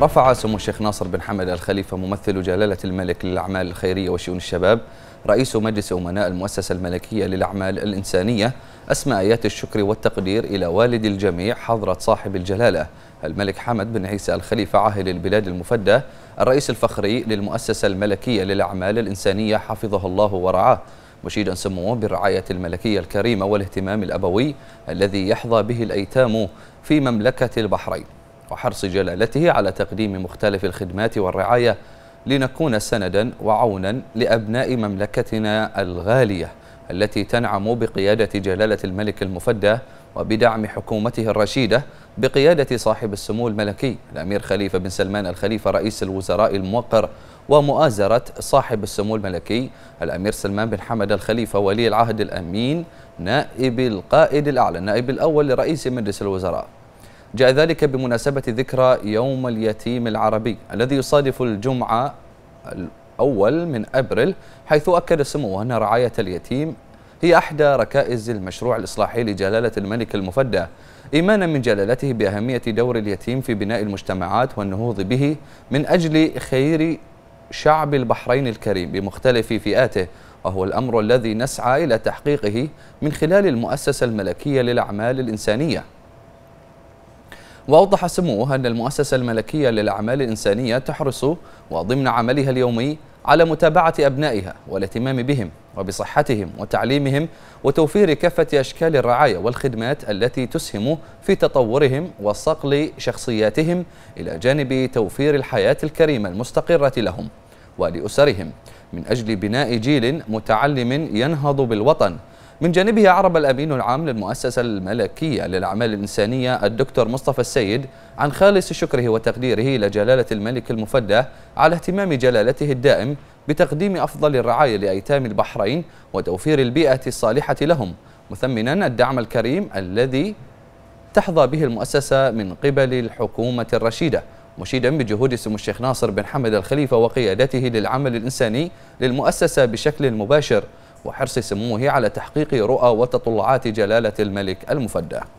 رفع سمو الشيخ ناصر بن حمد الخليفة ممثل جلالة الملك للأعمال الخيرية وشؤون الشباب رئيس مجلس أمناء المؤسسة الملكية للأعمال الإنسانية أسمى آيات الشكر والتقدير إلى والد الجميع حضرة صاحب الجلالة الملك حمد بن عيسى الخليفة عاهل البلاد المفدى الرئيس الفخري للمؤسسة الملكية للأعمال الإنسانية حفظه الله ورعاه مشيدا سموه بالرعاية الملكية الكريمة والاهتمام الأبوي الذي يحظى به الأيتام في مملكة البحرين وحرص جلالته على تقديم مختلف الخدمات والرعاية لنكون سندا وعونا لأبناء مملكتنا الغالية التي تنعم بقيادة جلالة الملك المفدى وبدعم حكومته الرشيدة بقيادة صاحب السمو الملكي الأمير خليفة بن سلمان الخليفة رئيس الوزراء الموقر ومؤازرة صاحب السمو الملكي الأمير سلمان بن حمد الخليفة ولي العهد الأمين نائب القائد الأعلى النائب الأول لرئيس مجلس الوزراء جاء ذلك بمناسبة ذكرى يوم اليتيم العربي الذي يصادف الجمعة الأول من أبريل حيث أكد سموه أن رعاية اليتيم هي أحدى ركائز المشروع الإصلاحي لجلالة الملك المفدى إيمانا من جلالته بأهمية دور اليتيم في بناء المجتمعات والنهوض به من أجل خير شعب البحرين الكريم بمختلف فئاته وهو الأمر الذي نسعى إلى تحقيقه من خلال المؤسسة الملكية للأعمال الإنسانية وأوضح سموه أن المؤسسة الملكية للأعمال الإنسانية تحرص وضمن عملها اليومي على متابعة أبنائها والاهتمام بهم وبصحتهم وتعليمهم وتوفير كافة أشكال الرعاية والخدمات التي تسهم في تطورهم وصقل شخصياتهم إلى جانب توفير الحياة الكريمة المستقرة لهم ولأسرهم من أجل بناء جيل متعلم ينهض بالوطن من جانبه عرب الأمين العام للمؤسسة الملكية للأعمال الإنسانية الدكتور مصطفى السيد عن خالص شكره وتقديره لجلالة الملك المفدى على اهتمام جلالته الدائم بتقديم أفضل الرعاية لأيتام البحرين وتوفير البيئة الصالحة لهم مثمنا الدعم الكريم الذي تحظى به المؤسسة من قبل الحكومة الرشيدة مشيدا بجهود سمو الشيخ ناصر بن حمد الخليفة وقيادته للعمل الإنساني للمؤسسة بشكل مباشر وحرص سموه على تحقيق رؤى وتطلعات جلالة الملك المفدى